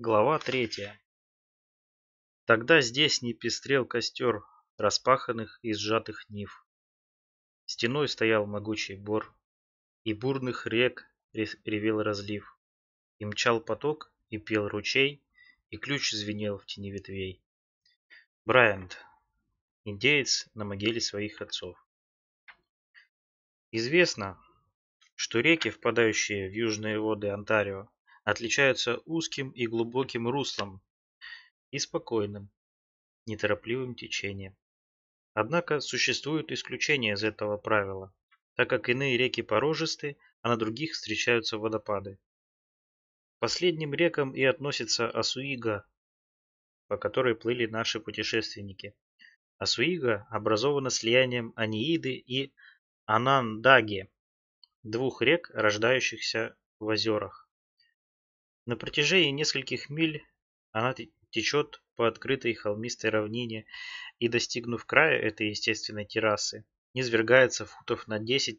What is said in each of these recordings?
Глава третья. Тогда здесь не пестрел костер распаханных и сжатых нив. Стеной стоял могучий бор, и бурных рек ревел разлив. И мчал поток, и пел ручей, и ключ звенел в тени ветвей. Брайант. Индеец на могиле своих отцов. Известно, что реки, впадающие в южные воды Онтарио, отличаются узким и глубоким руслом и спокойным, неторопливым течением. Однако существуют исключения из этого правила, так как иные реки порожисты, а на других встречаются водопады. последним рекам и относится Асуига, по которой плыли наши путешественники. Асуига образована слиянием Анииды и Анандаги, двух рек, рождающихся в озерах. На протяжении нескольких миль она течет по открытой холмистой равнине и, достигнув края этой естественной террасы, низвергается футов на 10-15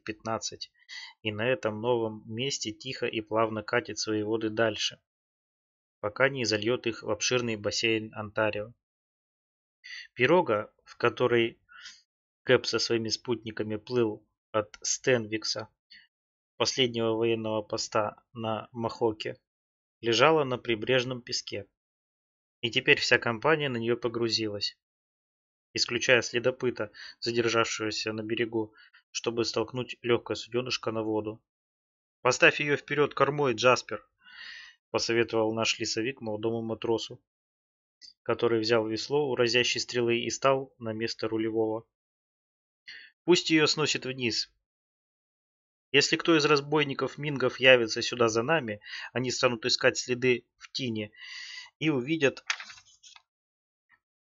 и на этом новом месте тихо и плавно катит свои воды дальше, пока не зальет их в обширный бассейн Онтарио. Пирога, в которой Кэп со своими спутниками плыл от Стенвикса, последнего военного поста на Махоке, лежала на прибрежном песке. И теперь вся компания на нее погрузилась, исключая следопыта, задержавшегося на берегу, чтобы столкнуть легкое суденышко на воду. «Поставь ее вперед кормой, Джаспер!» — посоветовал наш лесовик молодому матросу, который взял весло у разящей стрелы и стал на место рулевого. «Пусть ее сносит вниз, если кто из разбойников-мингов явится сюда за нами, они станут искать следы в тине и увидят,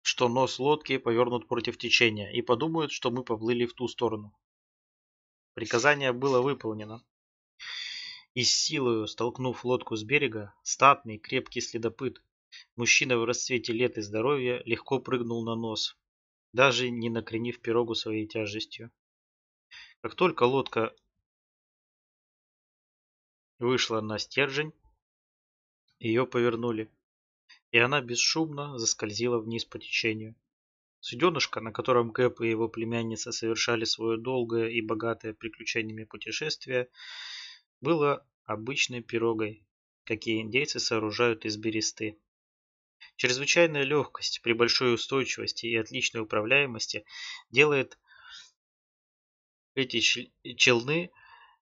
что нос лодки повернут против течения, и подумают, что мы поплыли в ту сторону. Приказание было выполнено. И с силою, столкнув лодку с берега, статный, крепкий следопыт, мужчина в расцвете лет и здоровья, легко прыгнул на нос, даже не накренив пирогу своей тяжестью. Как только лодка вышла на стержень, ее повернули, и она бесшумно заскользила вниз по течению. Суденышко, на котором Гэп и его племянница совершали свое долгое и богатое приключениями путешествие, было обычной пирогой, какие индейцы сооружают из бересты. Чрезвычайная легкость при большой устойчивости и отличной управляемости делает эти челны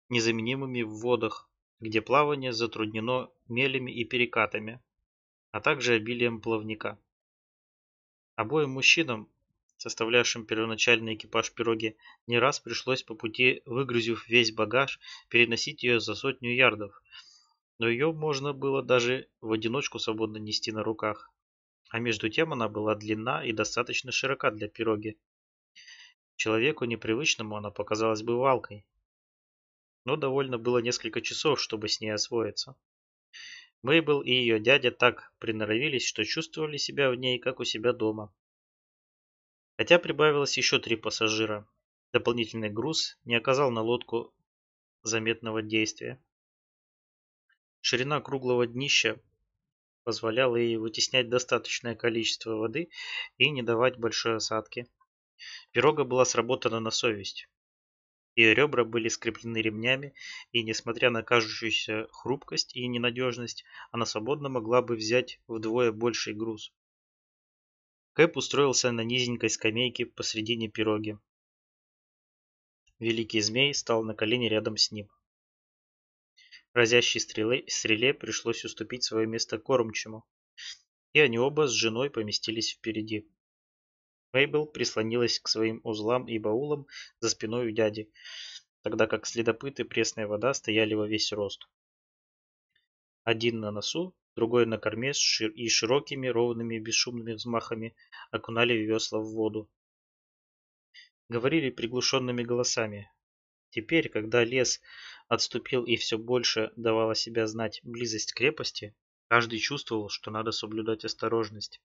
незаменимыми в водах, где плавание затруднено мелями и перекатами, а также обилием плавника. Обоим мужчинам, составлявшим первоначальный экипаж пироги, не раз пришлось по пути, выгрузив весь багаж, переносить ее за сотню ярдов, но ее можно было даже в одиночку свободно нести на руках. А между тем она была длинна и достаточно широка для пироги. Человеку непривычному она показалась бы валкой, но довольно было несколько часов, чтобы с ней освоиться. Мейбл и ее дядя так приноровились, что чувствовали себя в ней, как у себя дома. Хотя прибавилось еще три пассажира. Дополнительный груз не оказал на лодку заметного действия. Ширина круглого днища позволяла ей вытеснять достаточное количество воды и не давать большой осадки. Пирога была сработана на совесть. Ее ребра были скреплены ремнями, и, несмотря на кажущуюся хрупкость и ненадежность, она свободно могла бы взять вдвое больший груз. Кэп устроился на низенькой скамейке посредине пироги. Великий змей стал на колени рядом с ним. Разящей стреле, стреле пришлось уступить свое место кормчему, и они оба с женой поместились впереди. Мейбл прислонилась к своим узлам и баулам за спиной у дяди, тогда как следопыты пресная вода стояли во весь рост. Один на носу, другой на корме и широкими, ровными, бесшумными взмахами окунали весла в воду. Говорили приглушенными голосами. Теперь, когда лес отступил и все больше давало себя знать близость крепости, каждый чувствовал, что надо соблюдать осторожность.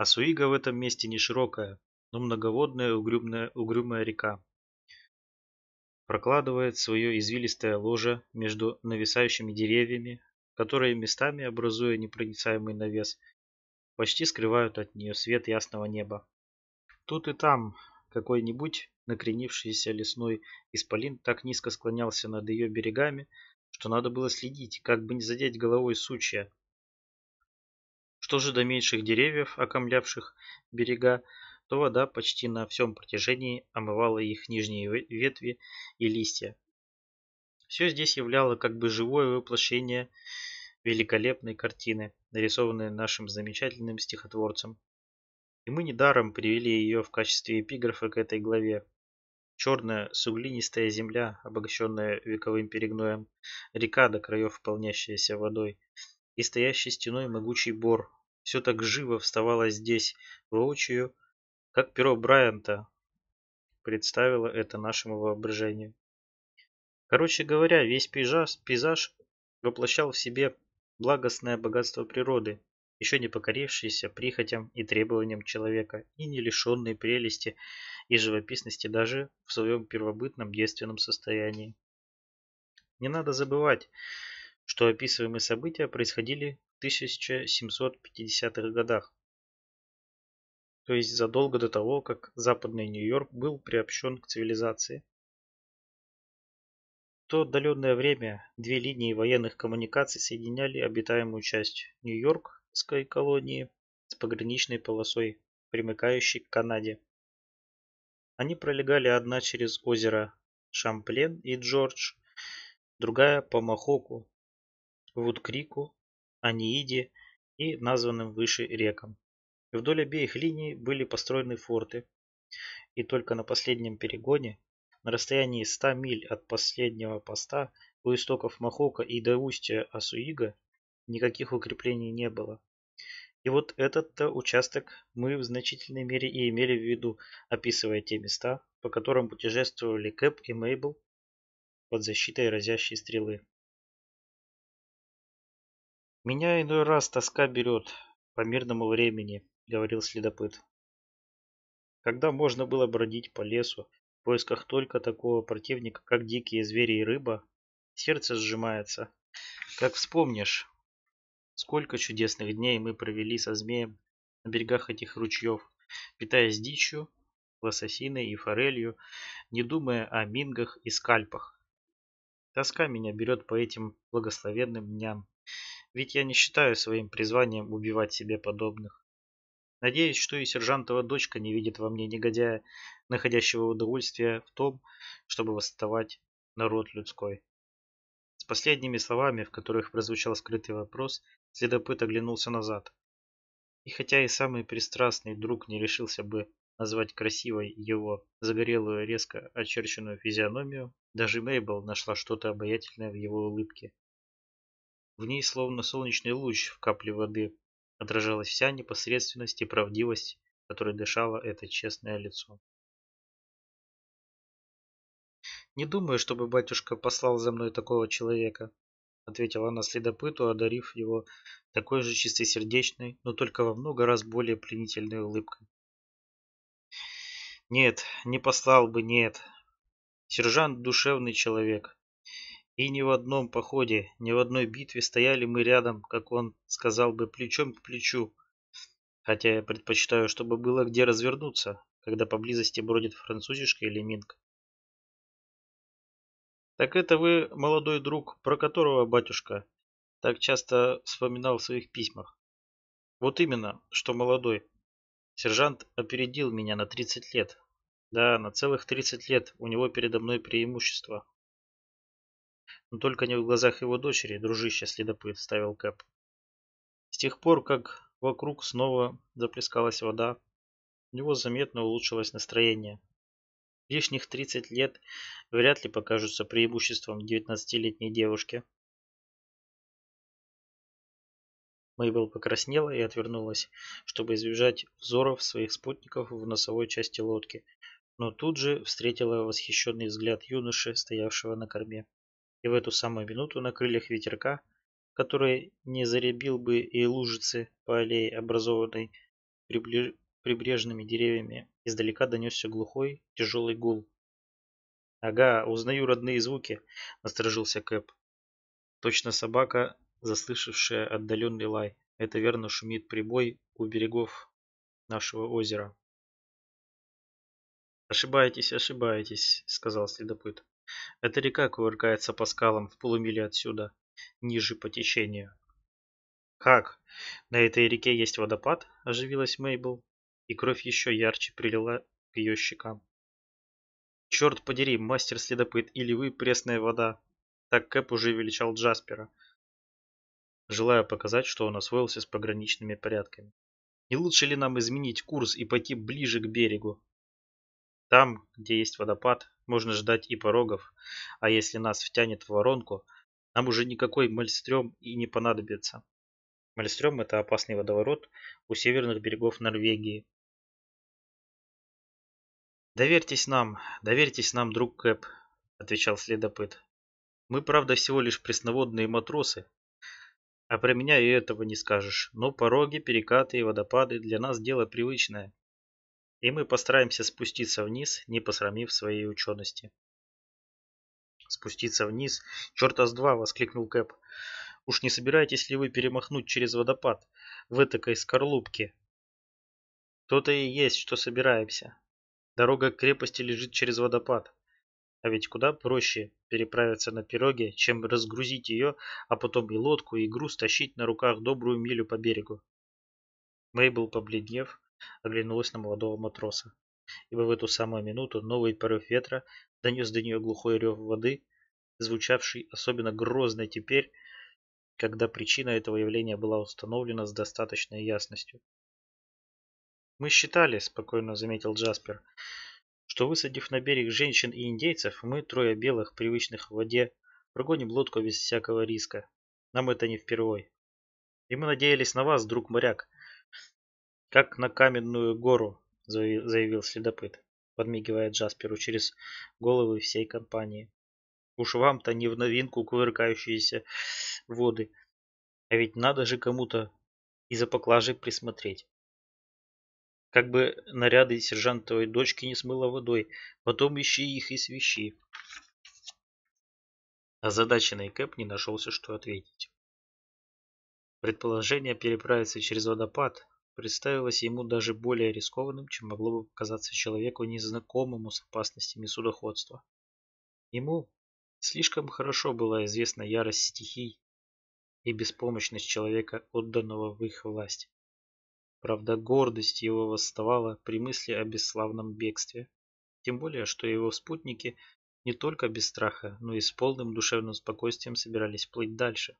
А Суига в этом месте не широкая, но многоводная угрюмная, угрюмая река. Прокладывает свое извилистое ложе между нависающими деревьями, которые местами, образуя непроницаемый навес, почти скрывают от нее свет ясного неба. Тут и там какой-нибудь накренившийся лесной исполин так низко склонялся над ее берегами, что надо было следить, как бы не задеть головой сучья, что же до меньших деревьев, окомлявших берега, то вода почти на всем протяжении омывала их нижние ветви и листья. Все здесь являло как бы живое воплощение великолепной картины, нарисованной нашим замечательным стихотворцем. И мы недаром привели ее в качестве эпиграфа к этой главе. Черная суглинистая земля, обогащенная вековым перегноем, река до краев полнящаяся водой, и стоящий стеной могучий бор, все так живо вставало здесь, воочию, как перо Брайанта представило это нашему воображению. Короче говоря, весь пейзаж, пейзаж воплощал в себе благостное богатство природы, еще не покорившееся прихотям и требованиям человека, и не лишенной прелести и живописности даже в своем первобытном детственном состоянии. Не надо забывать, что описываемые события происходили 1750-х годах, то есть задолго до того, как западный Нью-Йорк был приобщен к цивилизации. В то отдаленное время две линии военных коммуникаций соединяли обитаемую часть Нью-Йоркской колонии с пограничной полосой, примыкающей к Канаде. Они пролегали одна через озеро Шамплен и Джордж, другая по Махоку, Вудкрику Анииде и названным выше рекам. Вдоль обеих линий были построены форты, и только на последнем перегоне, на расстоянии 100 миль от последнего поста у истоков Махока и до устья Асуига, никаких укреплений не было. И вот этот участок мы в значительной мере и имели в виду, описывая те места, по которым путешествовали Кэп и Мейбл под защитой разящей стрелы. «Меня иной раз тоска берет по мирному времени», — говорил следопыт. «Когда можно было бродить по лесу в поисках только такого противника, как дикие звери и рыба, сердце сжимается. Как вспомнишь, сколько чудесных дней мы провели со змеем на берегах этих ручьев, питаясь дичью, лососиной и форелью, не думая о мингах и скальпах. Тоска меня берет по этим благословенным дням, ведь я не считаю своим призванием убивать себе подобных. Надеюсь, что и сержантова дочка не видит во мне негодяя, находящего удовольствие в том, чтобы восставать народ людской. С последними словами, в которых прозвучал скрытый вопрос, следопыт оглянулся назад. И хотя и самый пристрастный друг не решился бы назвать красивой его загорелую, резко очерченную физиономию, даже Мейбл нашла что-то обаятельное в его улыбке. В ней, словно солнечный луч в капле воды, отражалась вся непосредственность и правдивость, которой дышало это честное лицо. «Не думаю, чтобы батюшка послал за мной такого человека», — ответила она следопыту, одарив его такой же чистосердечной, но только во много раз более пленительной улыбкой. «Нет, не послал бы, нет. Сержант — душевный человек, и ни в одном походе, ни в одной битве стояли мы рядом, как он сказал бы, плечом к плечу. Хотя я предпочитаю, чтобы было где развернуться, когда поблизости бродит французишка или минк. Так это вы, молодой друг, про которого батюшка так часто вспоминал в своих письмах. Вот именно, что молодой. Сержант опередил меня на 30 лет. Да, на целых 30 лет у него передо мной преимущество. Но только не в глазах его дочери, дружище следопыт, ставил Кэп. С тех пор, как вокруг снова заплескалась вода, у него заметно улучшилось настроение. Лишних 30 лет вряд ли покажутся преимуществом 19-летней девушки. Мейбл покраснела и отвернулась, чтобы избежать взоров своих спутников в носовой части лодки, но тут же встретила восхищенный взгляд юноши, стоявшего на корме и в эту самую минуту на крыльях ветерка, который не заребил бы и лужицы по аллее, образованной прибли... прибрежными деревьями, издалека донесся глухой, тяжелый гул. «Ага, узнаю родные звуки», — насторожился Кэп. «Точно собака, заслышавшая отдаленный лай. Это верно шумит прибой у берегов нашего озера». «Ошибаетесь, ошибаетесь», — сказал следопыт. Эта река кувыркается по скалам в полумиле отсюда, ниже по течению. «Как? На этой реке есть водопад?» – оживилась Мейбл, и кровь еще ярче прилила к ее щекам. «Черт подери, мастер-следопыт, или вы пресная вода!» Так Кэп уже величал Джаспера, желая показать, что он освоился с пограничными порядками. «Не лучше ли нам изменить курс и пойти ближе к берегу?» Там, где есть водопад, можно ждать и порогов, а если нас втянет в воронку, нам уже никакой мальстрем и не понадобится. Мальстрем – это опасный водоворот у северных берегов Норвегии. «Доверьтесь нам, доверьтесь нам, друг Кэп», – отвечал следопыт. «Мы, правда, всего лишь пресноводные матросы, а про меня и этого не скажешь, но пороги, перекаты и водопады для нас дело привычное и мы постараемся спуститься вниз, не посрамив своей учености. «Спуститься вниз? Черта с два!» — воскликнул Кэп. «Уж не собираетесь ли вы перемахнуть через водопад в этакой скорлупке?» «То-то и есть, что собираемся. Дорога к крепости лежит через водопад. А ведь куда проще переправиться на пироге, чем разгрузить ее, а потом и лодку, и груз тащить на руках добрую милю по берегу». Мейбл, побледнев, оглянулась на молодого матроса. Ибо в эту самую минуту новый порыв ветра донес до нее глухой рев воды, звучавший особенно грозно теперь, когда причина этого явления была установлена с достаточной ясностью. «Мы считали», — спокойно заметил Джаспер, — «что, высадив на берег женщин и индейцев, мы, трое белых, привычных в воде, прогоним лодку без всякого риска. Нам это не впервой. И мы надеялись на вас, друг моряк, «Как на каменную гору», — заявил следопыт, подмигивая Джасперу через головы всей компании. «Уж вам-то не в новинку кувыркающиеся воды, а ведь надо же кому-то и за поклажей присмотреть». Как бы наряды сержантовой дочки не смыло водой, потом ищи их и свищи. Озадаченный Кэп не нашелся, что ответить. Предположение переправиться через водопад представилось ему даже более рискованным, чем могло бы показаться человеку, незнакомому с опасностями судоходства. Ему слишком хорошо была известна ярость стихий и беспомощность человека, отданного в их власть. Правда, гордость его восставала при мысли о бесславном бегстве, тем более, что его спутники не только без страха, но и с полным душевным спокойствием собирались плыть дальше.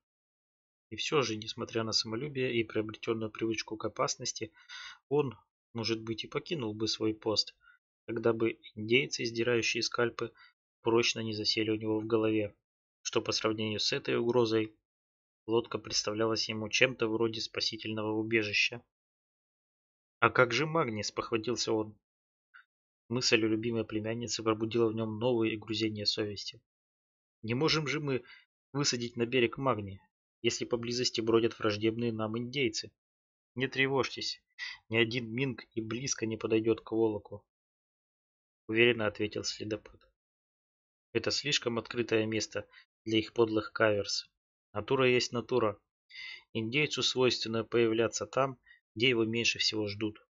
И все же, несмотря на самолюбие и приобретенную привычку к опасности, он, может быть, и покинул бы свой пост, когда бы индейцы, издирающие скальпы, прочно не засели у него в голове, что по сравнению с этой угрозой лодка представлялась ему чем-то вроде спасительного убежища. «А как же Магнис?» – похватился он. Мысль о любимой племяннице пробудила в нем новые грузения совести. «Не можем же мы высадить на берег Магни, если поблизости бродят враждебные нам индейцы. Не тревожьтесь, ни один Минг и близко не подойдет к Волоку, уверенно ответил следопыт. Это слишком открытое место для их подлых каверс. Натура есть натура. Индейцу свойственно появляться там, где его меньше всего ждут.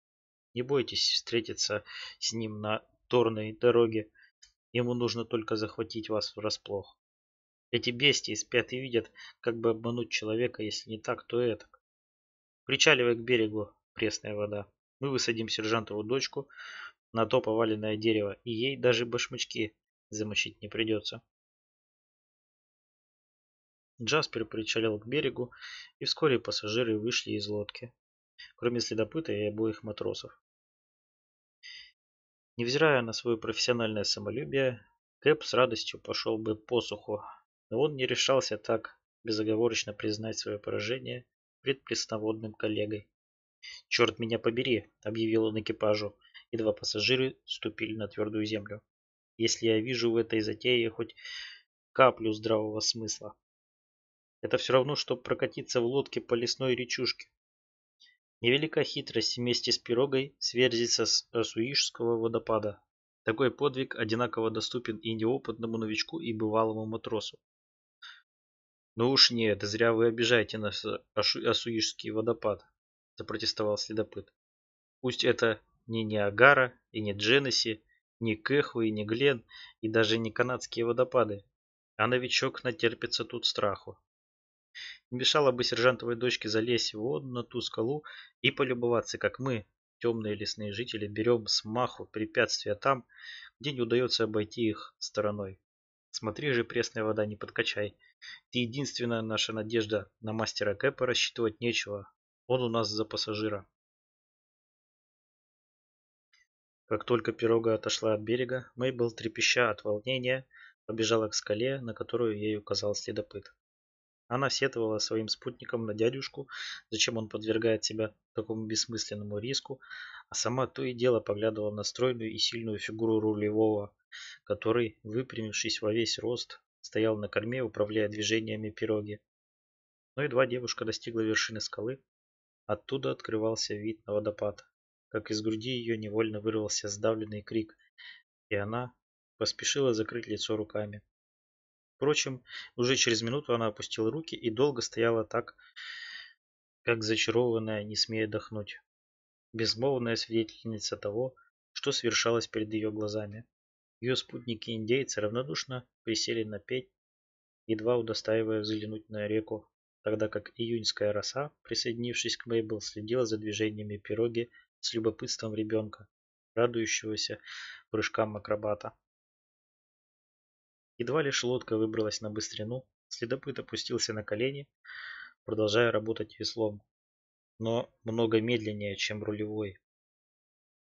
Не бойтесь встретиться с ним на торной дороге. Ему нужно только захватить вас врасплох. Эти бестии спят и видят, как бы обмануть человека, если не так, то это. Причаливая к берегу, пресная вода. Мы высадим сержантову дочку на то поваленное дерево, и ей даже башмачки замочить не придется. Джаспер причалил к берегу, и вскоре пассажиры вышли из лодки, кроме следопыта и обоих матросов. Невзирая на свое профессиональное самолюбие, Кэп с радостью пошел бы по суху, но он не решался так безоговорочно признать свое поражение пред пресноводным коллегой. «Черт меня побери!» – объявил он экипажу, и два пассажиры ступили на твердую землю. «Если я вижу в этой затее хоть каплю здравого смысла. Это все равно, что прокатиться в лодке по лесной речушке. Невелика хитрость вместе с пирогой сверзиться с Асуишского водопада. Такой подвиг одинаково доступен и неопытному новичку, и бывалому матросу. Ну уж нет, зря вы обижаете нас, Асуишский водопад, запротестовал следопыт. Пусть это не Ниагара и не Дженеси, не Кэху и не Глен, и даже не канадские водопады, а новичок натерпится тут страху. Не мешало бы сержантовой дочке залезть вон на ту скалу и полюбоваться, как мы, темные лесные жители, берем с маху препятствия там, где не удается обойти их стороной. Смотри же, пресная вода, не подкачай. Ты единственная наша надежда. На мастера Кэпа рассчитывать нечего. Он у нас за пассажира. Как только пирога отошла от берега, Мейбл, трепеща от волнения, побежала к скале, на которую ей указал следопыт. Она сетовала своим спутникам на дядюшку, зачем он подвергает себя такому бессмысленному риску, а сама то и дело поглядывала на стройную и сильную фигуру рулевого, который, выпрямившись во весь рост, стоял на корме, управляя движениями пироги. Но ну едва девушка достигла вершины скалы, оттуда открывался вид на водопад. Как из груди ее невольно вырвался сдавленный крик, и она поспешила закрыть лицо руками. Впрочем, уже через минуту она опустила руки и долго стояла так, как зачарованная, не смея дохнуть. Безмолвная свидетельница того, что свершалось перед ее глазами. Ее спутники-индейцы равнодушно присели на пень, едва удостаивая взглянуть на реку, тогда как июньская роса, присоединившись к Мейбл, следила за движениями пироги с любопытством ребенка, радующегося прыжкам акробата. Едва лишь лодка выбралась на быстрину, следопыт опустился на колени, продолжая работать веслом, но много медленнее, чем рулевой,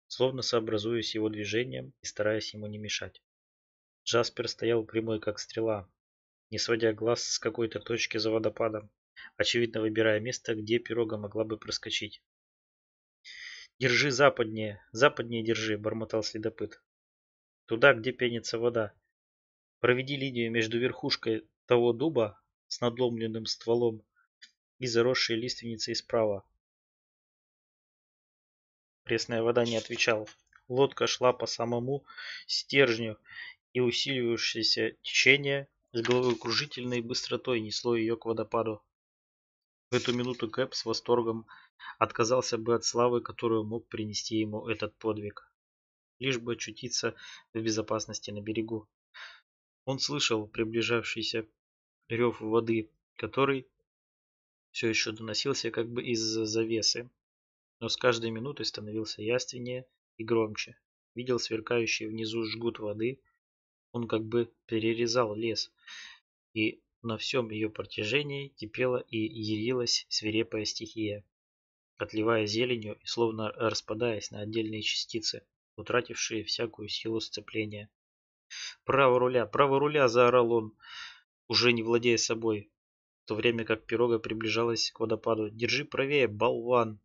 словно сообразуясь его движением и стараясь ему не мешать. Джаспер стоял прямой, как стрела, не сводя глаз с какой-то точки за водопадом, очевидно выбирая место, где пирога могла бы проскочить. «Держи западнее, западнее держи», — бормотал следопыт. «Туда, где пенится вода. Проведи линию между верхушкой того дуба с надломленным стволом и заросшей лиственницей справа. Пресная вода не отвечала. Лодка шла по самому стержню, и усиливающееся течение с головокружительной быстротой несло ее к водопаду. В эту минуту Кэп с восторгом отказался бы от славы, которую мог принести ему этот подвиг, лишь бы очутиться в безопасности на берегу. Он слышал приближавшийся рев воды, который все еще доносился как бы из завесы, но с каждой минутой становился яственнее и громче. Видел сверкающий внизу жгут воды, он как бы перерезал лес, и на всем ее протяжении кипела и ярилась свирепая стихия, отливая зеленью и словно распадаясь на отдельные частицы, утратившие всякую силу сцепления. «Право руля! Право руля!» – заорал он, уже не владея собой, в то время как пирога приближалась к водопаду. «Держи правее, болван!»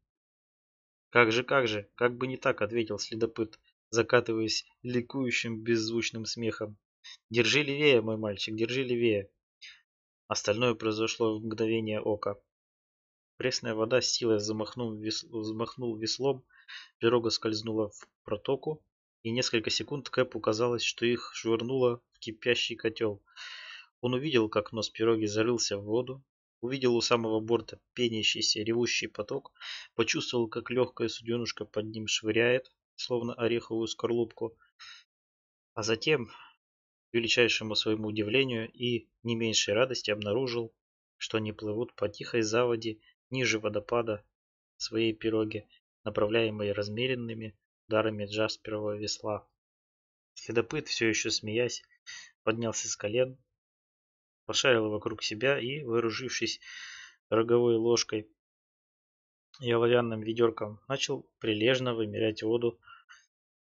«Как же, как же, как бы не так», — ответил следопыт, закатываясь ликующим беззвучным смехом. «Держи левее, мой мальчик, держи левее». Остальное произошло в мгновение ока. Пресная вода с силой замахнул, вес... замахнул веслом, пирога скользнула в протоку, и несколько секунд Кэпу казалось, что их швырнуло в кипящий котел. Он увидел, как нос пироги зарылся в воду, Увидел у самого борта пенящийся, ревущий поток, почувствовал, как легкая суденушка под ним швыряет, словно ореховую скорлупку, а затем, к величайшему своему удивлению и не меньшей радости, обнаружил, что они плывут по тихой заводе ниже водопада своей пироги, направляемой размеренными ударами Джасперового весла. Следопыт, все еще смеясь, поднялся с колен, Пошарил вокруг себя и, вооружившись роговой ложкой и оловянным ведерком, начал прилежно вымерять воду,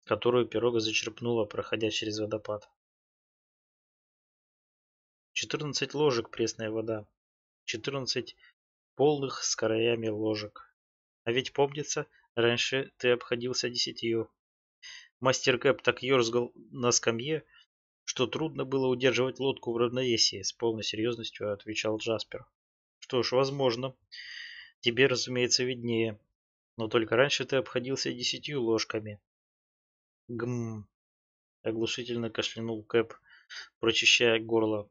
которую пирога зачерпнула, проходя через водопад. 14 ложек пресная вода, 14 полных с краями ложек. А ведь помнится, раньше ты обходился десятью. Мастер Кэп так ерзгал на скамье, что трудно было удерживать лодку в равновесии, с полной серьезностью отвечал Джаспер. Что ж, возможно. Тебе, разумеется, виднее. Но только раньше ты обходился десятью ложками. Гм. Оглушительно кашлянул Кэп, прочищая горло.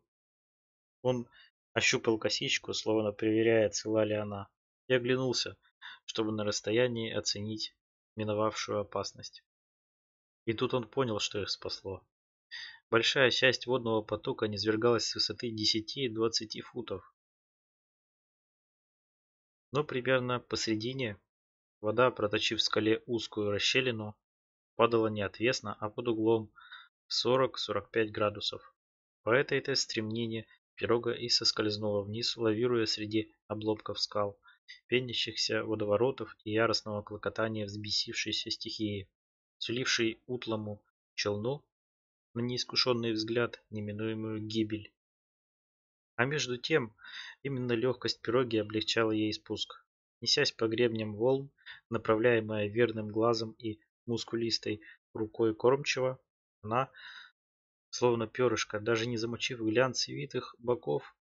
Он ощупал косичку, словно проверяя, цела ли она, и оглянулся, чтобы на расстоянии оценить миновавшую опасность. И тут он понял, что их спасло. Большая часть водного потока низвергалась с высоты 10-20 футов. Но примерно посредине вода, проточив в скале узкую расщелину, падала не отвесно, а под углом в 40-45 градусов. По этой-то стремнине пирога и соскользнула вниз, лавируя среди обломков скал, пенящихся водоворотов и яростного клокотания взбесившейся стихии, сулившей утлому челну на неискушенный взгляд неминуемую гибель. А между тем, именно легкость пироги облегчала ей спуск. Несясь по гребням волн, направляемая верным глазом и мускулистой рукой кормчего, она, словно перышко, даже не замочив глянц боков,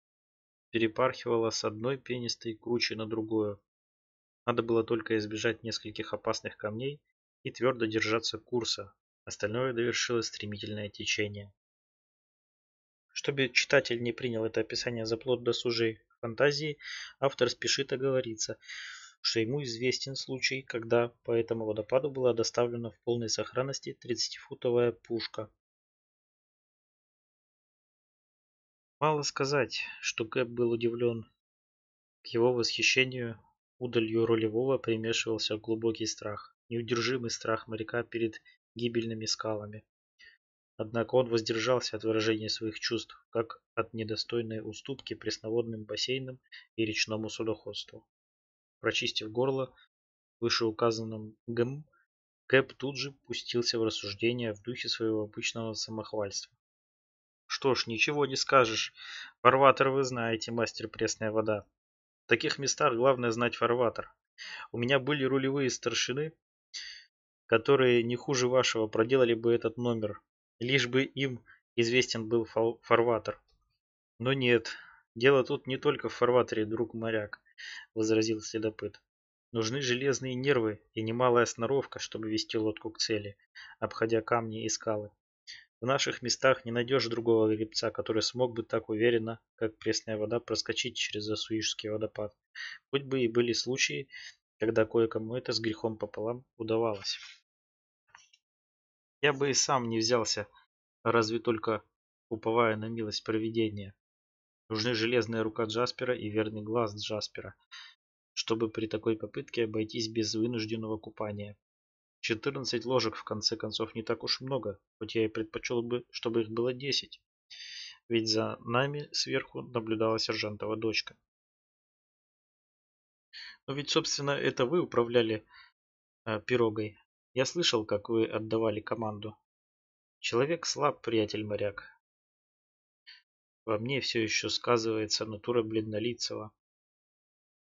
перепархивала с одной пенистой круче на другую. Надо было только избежать нескольких опасных камней и твердо держаться курса, Остальное довершило стремительное течение. Чтобы читатель не принял это описание за плод досужей фантазии, автор спешит оговориться, что ему известен случай, когда по этому водопаду была доставлена в полной сохранности 30-футовая пушка. Мало сказать, что Гэб был удивлен. К его восхищению удалью рулевого примешивался глубокий страх, неудержимый страх моряка перед гибельными скалами. Однако он воздержался от выражения своих чувств, как от недостойной уступки пресноводным бассейнам и речному судоходству. Прочистив горло вышеуказанным ГМ, Кэп тут же пустился в рассуждения в духе своего обычного самохвальства. «Что ж, ничего не скажешь. Фарватер вы знаете, мастер пресная вода. В таких местах главное знать фарватер. У меня были рулевые старшины, которые не хуже вашего проделали бы этот номер, лишь бы им известен был фарватер. Но нет, дело тут не только в фарватере, друг моряк, возразил следопыт. Нужны железные нервы и немалая сноровка, чтобы вести лодку к цели, обходя камни и скалы. В наших местах не найдешь другого гребца, который смог бы так уверенно, как пресная вода, проскочить через Асуишский водопад. Хоть бы и были случаи, когда кое-кому это с грехом пополам удавалось. Я бы и сам не взялся, разве только уповая на милость проведения, Нужны железная рука Джаспера и верный глаз Джаспера, чтобы при такой попытке обойтись без вынужденного купания. 14 ложек, в конце концов, не так уж много, хоть я и предпочел бы, чтобы их было 10. Ведь за нами сверху наблюдала сержантова дочка. Но ведь, собственно, это вы управляли э, пирогой, я слышал, как вы отдавали команду. Человек слаб, приятель-моряк. Во мне все еще сказывается натура бледнолицего.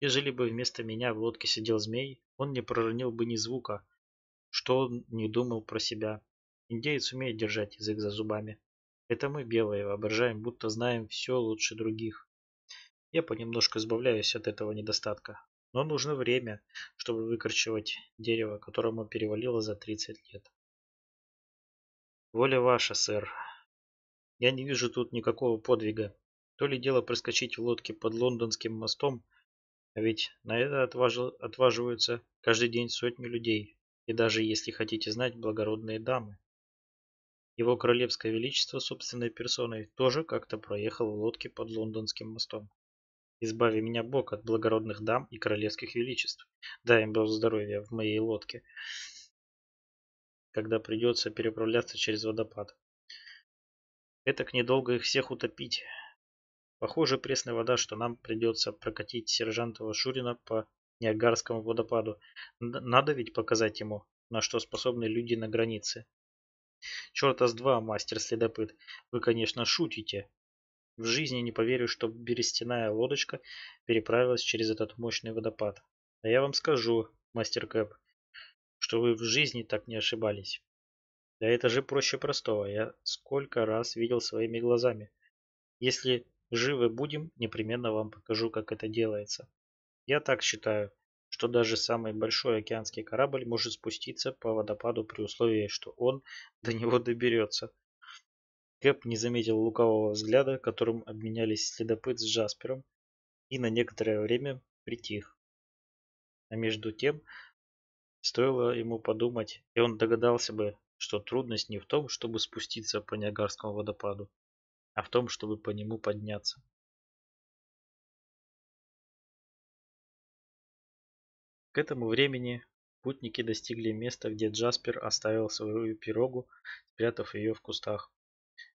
Ежели бы вместо меня в лодке сидел змей, он не проронил бы ни звука, что он не думал про себя. Индеец умеет держать язык за зубами. Это мы, белые, воображаем, будто знаем все лучше других. Я понемножку избавляюсь от этого недостатка. Но нужно время, чтобы выкорчевать дерево, которому перевалило за тридцать лет. Воля ваша, сэр. Я не вижу тут никакого подвига. То ли дело проскочить в лодке под лондонским мостом, а ведь на это отважил, отваживаются каждый день сотни людей, и даже, если хотите знать, благородные дамы. Его Королевское Величество собственной персоной тоже как-то проехал в лодке под лондонским мостом. Избави меня, Бог, от благородных дам и королевских величеств. Дай им Бог здоровья в моей лодке, когда придется переправляться через водопад. Этак недолго их всех утопить. Похоже, пресная вода, что нам придется прокатить сержанта Шурина по Ниагарскому водопаду. Надо ведь показать ему, на что способны люди на границе. Черта с два, мастер-следопыт, вы, конечно, шутите, в жизни не поверю, что берестяная лодочка переправилась через этот мощный водопад. А я вам скажу, мастер Кэп, что вы в жизни так не ошибались. Да это же проще простого. Я сколько раз видел своими глазами. Если живы будем, непременно вам покажу, как это делается. Я так считаю, что даже самый большой океанский корабль может спуститься по водопаду при условии, что он до него доберется. Кэп не заметил лукавого взгляда, которым обменялись следопыт с Джаспером, и на некоторое время притих. А между тем, стоило ему подумать, и он догадался бы, что трудность не в том, чтобы спуститься по Ниагарскому водопаду, а в том, чтобы по нему подняться. К этому времени путники достигли места, где Джаспер оставил свою пирогу, спрятав ее в кустах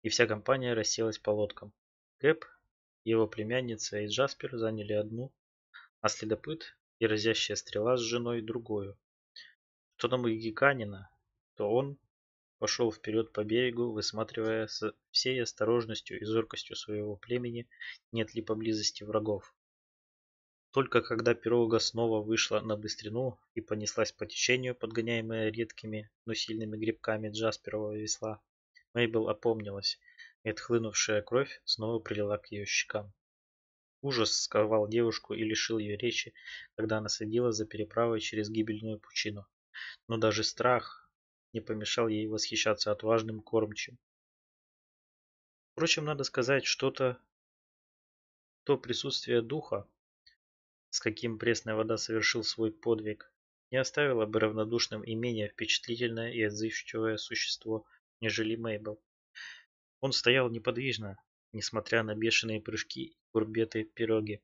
и вся компания расселась по лодкам. Кэп, его племянница и Джаспер заняли одну, а следопыт и разящая стрела с женой другую. Что там и Геканина, то он пошел вперед по берегу, высматривая с всей осторожностью и зоркостью своего племени, нет ли поблизости врагов. Только когда пирога снова вышла на быстрину и понеслась по течению, подгоняемая редкими, но сильными грибками Джасперова весла, Мейбл опомнилась, и отхлынувшая кровь снова прилила к ее щекам. Ужас сковал девушку и лишил ее речи, когда она следила за переправой через гибельную пучину. Но даже страх не помешал ей восхищаться отважным кормчим. Впрочем, надо сказать, что-то то присутствие духа, с каким пресная вода совершил свой подвиг, не оставило бы равнодушным и менее впечатлительное и отзывчивое существо нежели Мейбл. Он стоял неподвижно, несмотря на бешеные прыжки и курбеты пироги.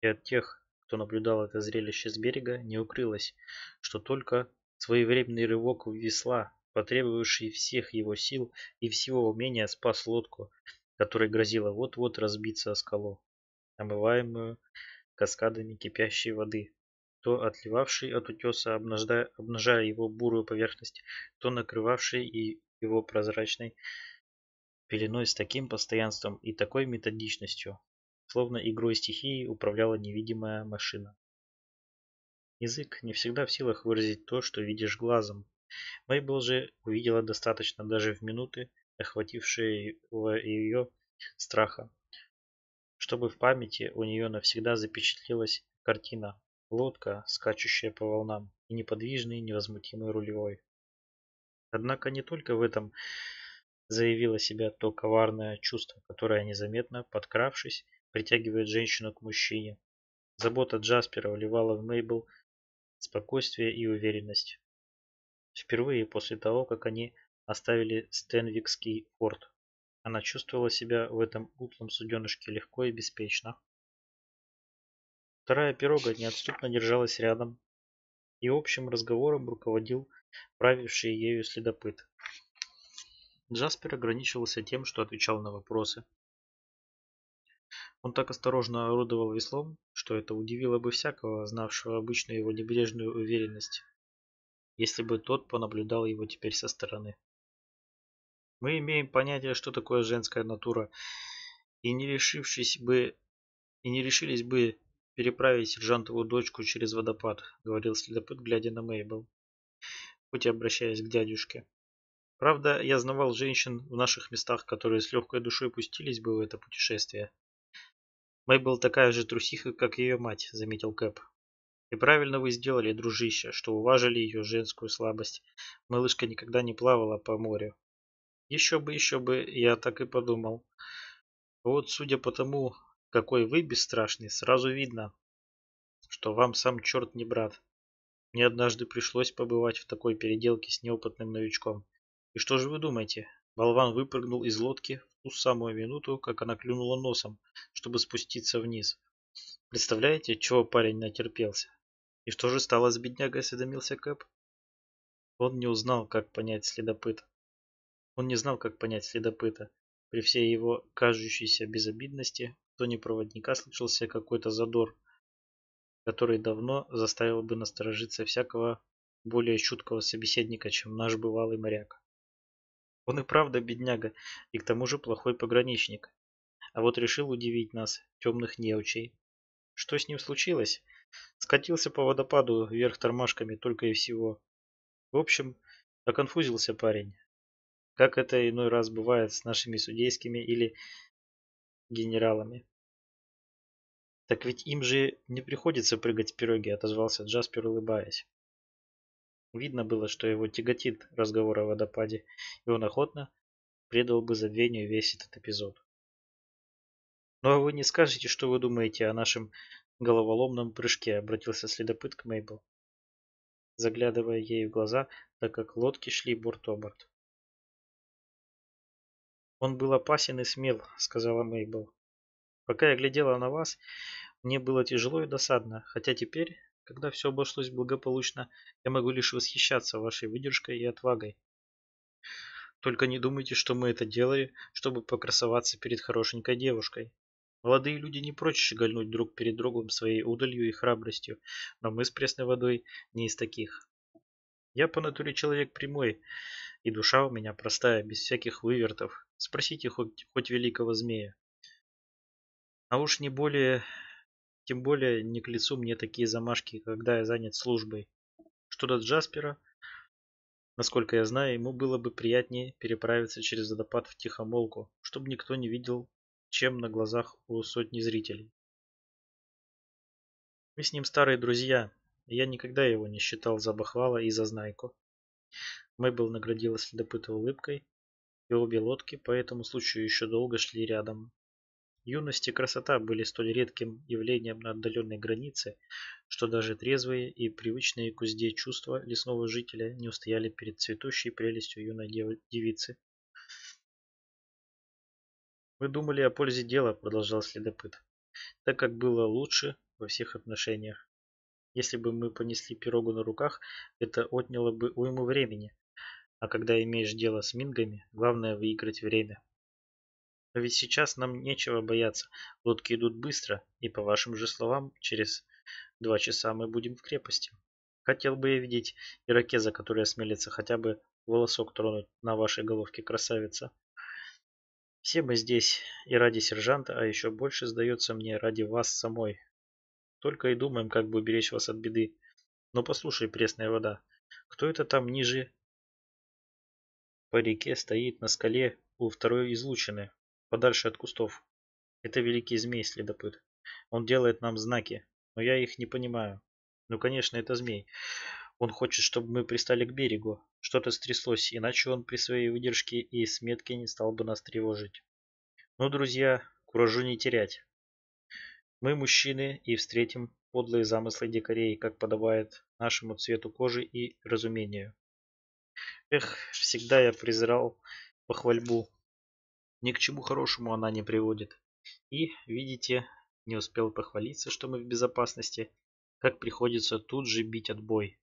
И от тех, кто наблюдал это зрелище с берега, не укрылось, что только своевременный рывок в весла, потребовавший всех его сил и всего умения, спас лодку, которая грозила вот-вот разбиться о скалу, омываемую каскадами кипящей воды, то отливавший от утеса, обнажая, обнажая его бурую поверхность, то накрывавший и его прозрачной пеленой с таким постоянством и такой методичностью, словно игрой стихии управляла невидимая машина. Язык не всегда в силах выразить то, что видишь глазом. Мейбл же увидела достаточно даже в минуты, охватившие ее страха, чтобы в памяти у нее навсегда запечатлелась картина. Лодка, скачущая по волнам, и неподвижный, невозмутимый рулевой. Однако не только в этом заявило себя то коварное чувство, которое незаметно, подкравшись, притягивает женщину к мужчине. Забота Джаспера вливала в Мейбл спокойствие и уверенность. Впервые после того, как они оставили Стенвикский форт, она чувствовала себя в этом утлом суденышке легко и беспечно. Вторая пирога неотступно держалась рядом, и общим разговором руководил правивший ею следопыт джаспер ограничивался тем что отвечал на вопросы он так осторожно орудовал веслом что это удивило бы всякого знавшего обычную его небрежную уверенность если бы тот понаблюдал его теперь со стороны мы имеем понятие что такое женская натура и не решившись бы и не решились бы переправить сержантову дочку через водопад говорил следопыт глядя на мейбл хоть и обращаясь к дядюшке. Правда, я знавал женщин в наших местах, которые с легкой душой пустились бы в это путешествие. Мейбл такая же трусиха, как ее мать, заметил Кэп. И правильно вы сделали, дружище, что уважили ее женскую слабость. Малышка никогда не плавала по морю. Еще бы, еще бы, я так и подумал. Вот, судя по тому, какой вы бесстрашный, сразу видно, что вам сам черт не брат. Мне однажды пришлось побывать в такой переделке с неопытным новичком. И что же вы думаете? Болван выпрыгнул из лодки в ту самую минуту, как она клюнула носом, чтобы спуститься вниз. Представляете, чего парень натерпелся? И что же стало с беднягой, осведомился Кэп? Он не узнал, как понять следопыта. Он не знал, как понять следопыта. При всей его кажущейся безобидности, в тоне проводника слышался какой-то задор – который давно заставил бы насторожиться всякого более чуткого собеседника, чем наш бывалый моряк. Он и правда бедняга, и к тому же плохой пограничник. А вот решил удивить нас, темных неучей. Что с ним случилось? Скатился по водопаду вверх тормашками только и всего. В общем, оконфузился парень. Как это иной раз бывает с нашими судейскими или генералами. Так ведь им же не приходится прыгать в пироги, отозвался Джаспер, улыбаясь. Видно было, что его тяготит разговор о водопаде, и он охотно предал бы забвению весь этот эпизод. «Но ну, а вы не скажете, что вы думаете о нашем головоломном прыжке», — обратился следопыт к Мейбл, заглядывая ей в глаза, так как лодки шли борт-оборт. -борт. «Он был опасен и смел», — сказала Мейбл. Пока я глядела на вас, мне было тяжело и досадно, хотя теперь, когда все обошлось благополучно, я могу лишь восхищаться вашей выдержкой и отвагой. Только не думайте, что мы это делали, чтобы покрасоваться перед хорошенькой девушкой. Молодые люди не прочь щегольнуть друг перед другом своей удалью и храбростью, но мы с пресной водой не из таких. Я по натуре человек прямой, и душа у меня простая, без всяких вывертов. Спросите хоть, хоть великого змея. А уж не более, тем более не к лицу мне такие замашки, когда я занят службой. Что до Джаспера, насколько я знаю, ему было бы приятнее переправиться через водопад в тихомолку, чтобы никто не видел, чем на глазах у сотни зрителей. Мы с ним старые друзья, и я никогда его не считал за бахвала и за знайку. Мэбл наградила следопыта улыбкой, и обе лодки по этому случаю еще долго шли рядом, Юность и красота были столь редким явлением на отдаленной границе, что даже трезвые и привычные к узде чувства лесного жителя не устояли перед цветущей прелестью юной дев девицы. «Вы думали о пользе дела», — продолжал следопыт, — «так как было лучше во всех отношениях. Если бы мы понесли пирогу на руках, это отняло бы уйму времени. А когда имеешь дело с мингами, главное выиграть время». Но а ведь сейчас нам нечего бояться. Лодки идут быстро, и, по вашим же словам, через два часа мы будем в крепости. Хотел бы я видеть иракеза, который осмелится хотя бы волосок тронуть на вашей головке, красавица. Все мы здесь и ради сержанта, а еще больше, сдается мне, ради вас самой. Только и думаем, как бы уберечь вас от беды. Но послушай, пресная вода, кто это там ниже по реке стоит на скале у второй излучины? подальше от кустов. Это великий змей-следопыт. Он делает нам знаки, но я их не понимаю. Ну, конечно, это змей. Он хочет, чтобы мы пристали к берегу. Что-то стряслось, иначе он при своей выдержке и сметке не стал бы нас тревожить. Ну, друзья, куражу не терять. Мы мужчины и встретим подлые замыслы дикарей, как подобает нашему цвету кожи и разумению. Эх, всегда я презирал похвальбу ни к чему хорошему она не приводит. И, видите, не успел похвалиться, что мы в безопасности, как приходится тут же бить отбой.